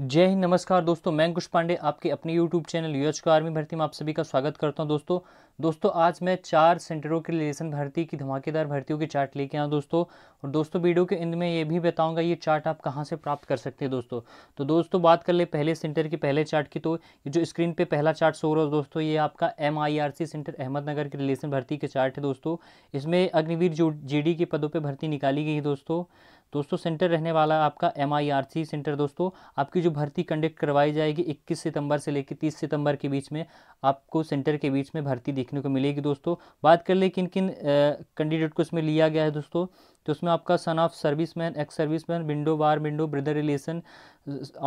जय हिंद नमस्कार दोस्तों मैं कुश पांडे आपके अपने YouTube channel U H army भर्ती में आप सभी का स्वागत करता हूं दोस्तों दोस्तों आज मैं चार सेंटरों के रिलेशन भर्ती की धमाकेदार भर्तियों के चार्ट लेके आया दोस्तों और दोस्तों वीडियो के इंद में ये भी बताऊंगा ये चार्ट आप कहां से प्राप्त कर सकते हैं दोस्तों तो दोस्तों बात कर ले पहले सेंटर की पहले चार्ट की तो जो स्क्रीन पर पहला चार्ट सो रहा है दोस्तों ये आपका एम सेंटर अहमदनगर के रिलेशन भर्ती के चार्ट है दोस्तों इसमें अग्निवीर जी के पदों पर भर्ती निकाली गई है दोस्तों दोस्तों सेंटर रहने वाला आपका एम सेंटर दोस्तों आपकी जो भर्ती कंडक्ट करवाई जाएगी इक्कीस सितंबर से लेकर तीस सितंबर के बीच में आपको सेंटर के बीच में भर्ती देखने को मिलेगी दोस्तों बात कर ले किन किन कैंडिडेट को इसमें लिया गया है दोस्तों तो उसमें आपका son of service man ex service man widow war widow brother relation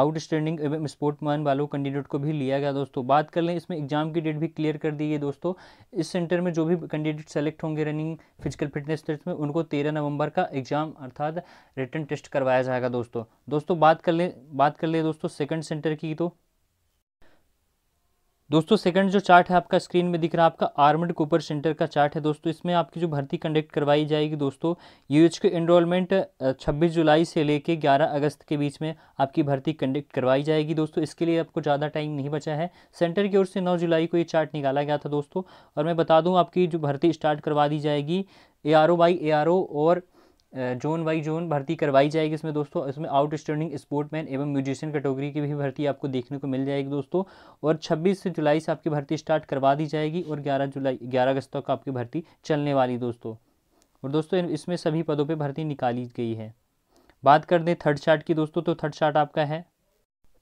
outstanding एवं स्पोर्टमैन वालों कैंडिडेट को भी लिया गया दोस्तों बात कर लें इसमें एग्जाम की डेट भी क्लियर कर दी है दोस्तों इस सेंटर में जो भी कैंडिडेट सेलेक्ट होंगे रनिंग फिजिकल फिटनेस टेस्ट में उनको तेरह नवंबर का एग्जाम अर्थात रिटर्न टेस्ट करवाया जाएगा दोस्तों दोस्तों बात कर लें बात कर लें दोस्तों सेकेंड सेंटर की तो दोस्तों सेकंड जो चार्ट है आपका स्क्रीन में दिख रहा है आपका आर्मड कूपर सेंटर का चार्ट है दोस्तों इसमें आपकी जो भर्ती कंडक्ट करवाई जाएगी दोस्तों यूएच के इनरोलमेंट 26 जुलाई से लेके 11 अगस्त के बीच में आपकी भर्ती कंडक्ट करवाई जाएगी दोस्तों इसके लिए आपको ज़्यादा टाइम नहीं बचा है सेंटर की ओर से नौ जुलाई को ये चार्ट निकाला गया था दोस्तों और मैं बता दूँ आपकी जो भर्ती स्टार्ट करवा दी जाएगी A R O by A R O और जोन वाई जोन भर्ती करवाई जाएगी इसमें दोस्तों इसमें आउटस्टैंडिंग स्पोर्टमैन एवं म्यूजिशियन कैटेगरी की भी भर्ती आपको देखने को मिल जाएगी दोस्तों और 26 से जुलाई से आपकी भर्ती स्टार्ट करवा दी जाएगी और 11 जुलाई 11 अगस्त तक आपकी भर्ती चलने वाली दोस्तों और दोस्तों इसमें सभी पदों पर भर्ती निकाली गई है बात कर दें थर्ड चार्ट की दोस्तों तो थर्ड चार्ट आपका है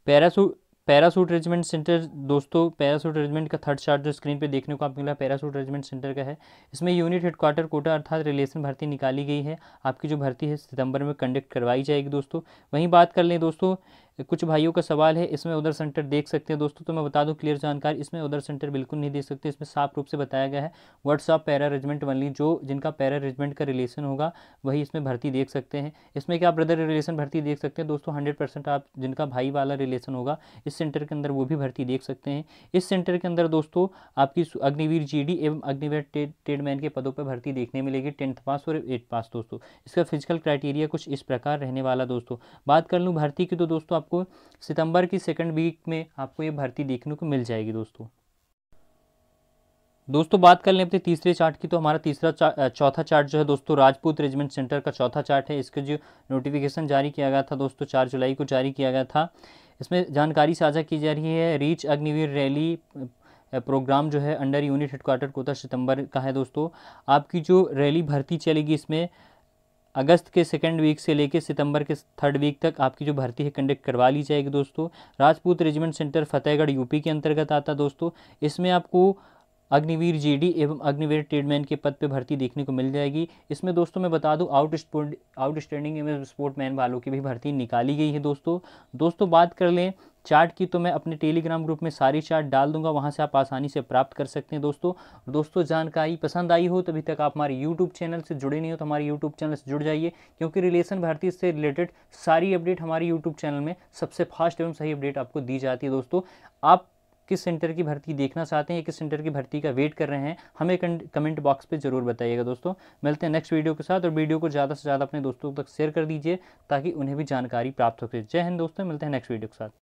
पैरासू पैरासूट रेजिमेंट सेंटर दोस्तों पैरासूट रेजिमेंट का थर्ड चार्ट जो स्क्रीन पे देखने को आप मिला पैरासूट रेजिमेंट सेंटर का है इसमें यूनिट हेडक्वार्टर कोटा अर्थात रिलेशन भर्ती निकाली गई है आपकी जो भर्ती है सितंबर में कंडक्ट करवाई जाएगी दोस्तों वहीं बात कर लें दोस्तों कुछ भाइयों का सवाल है इसमें उधर सेंटर देख सकते हैं दोस्तों तो मैं बता दूं क्लियर जानकारी इसमें उधर सेंटर बिल्कुल नहीं देख सकते इसमें साफ रूप से बताया गया है व्हाट्सअप पैरा रेजिमेंट वनली जो जिनका पैरा रेजिमेंट का रिलेशन होगा वही इसमें भर्ती देख सकते हैं इसमें क्या ब्रदर रिलेशन भर्ती देख सकते हैं दोस्तों हंड्रेड आप जिनका भाई वाला रिलेशन होगा इस सेंटर के अंदर वो भी भर्ती देख सकते हैं इस सेंटर के अंदर दोस्तों आपकी अग्निवीर जी एवं अग्निवीर ट्रेडमैन के पदों पर भर्ती देखने मिलेगी टेंथ पास और एट पास दोस्तों इसका फिजिकल क्राइटेरिया कुछ इस प्रकार रहने वाला दोस्तों बात कर लूँ भर्ती की तो दोस्तों आप आपको सितंबर की सेकंड वीक में आपको ये भर्ती देखने को मिल जाएगी दोस्तों दोस्तों बात कर लें अपने तीसरे चार्ट की तो हमारा तीसरा चा, चौथा चार्ट जो है दोस्तों राजपूत रेजिमेंट सेंटर का चौथा चार्ट है इसके जो नोटिफिकेशन जारी किया गया था दोस्तों चार जुलाई को जारी किया गया था इसमें जानकारी साझा की जा रही है रीच अग्निवीर रैली प्रोग्राम जो है अंडर यूनिट हेडक्वार्टर कोता सितंबर का है दोस्तों आपकी जो रैली भर्ती चलेगी इसमें अगस्त के सेकेंड वीक से लेकर सितंबर के थर्ड वीक तक आपकी जो भर्ती है कंडक्ट करवा ली जाएगी दोस्तों Rajput regiment centre Fatehgarh UP के अंतर्गत आता दोस्तों इसमें आपको अग्निवीर जीडी एवं अग्निवीर ट्रेडमैन के पद पे भर्ती देखने को मिल जाएगी इसमें दोस्तों मैं बता दूं आउट आउटस्टैंडिंग एवं स्पोर्टमैन वालों की भी भर्ती निकाली गई है दोस्तों दोस्तों बात कर लें चार्ट की तो मैं अपने टेलीग्राम ग्रुप में सारी चार्ट डाल दूंगा वहां से आप आसानी से प्राप्त कर सकते हैं दोस्तों दोस्तों जानकारी पसंद आई हो तो अभी तक आप हमारे यूट्यूब चैनल से जुड़े नहीं हो तो हमारे यूट्यूब चैनल से जुड़ जाइए क्योंकि रिलेशन भर्ती से रिलेटेड सारी अपडेट हमारे यूट्यूब चैनल में सबसे फास्ट एवं सही अपडेट आपको दी जाती है दोस्तों आप किस सेंटर की भर्ती देखना चाहते हैं किस सेंटर की भर्ती का वेट कर रहे हैं हमें कमेंट बॉक्स पर जरूर बताइएगा दोस्तों मिलते हैं नेक्स्ट वीडियो के साथ और वीडियो को ज़्यादा से ज़्यादा अपने दोस्तों तक शेयर कर दीजिए ताकि उन्हें भी जानकारी प्राप्त हो सके जय हिंद दोस्तों मिलते हैं नेक्स्ट वीडियो के साथ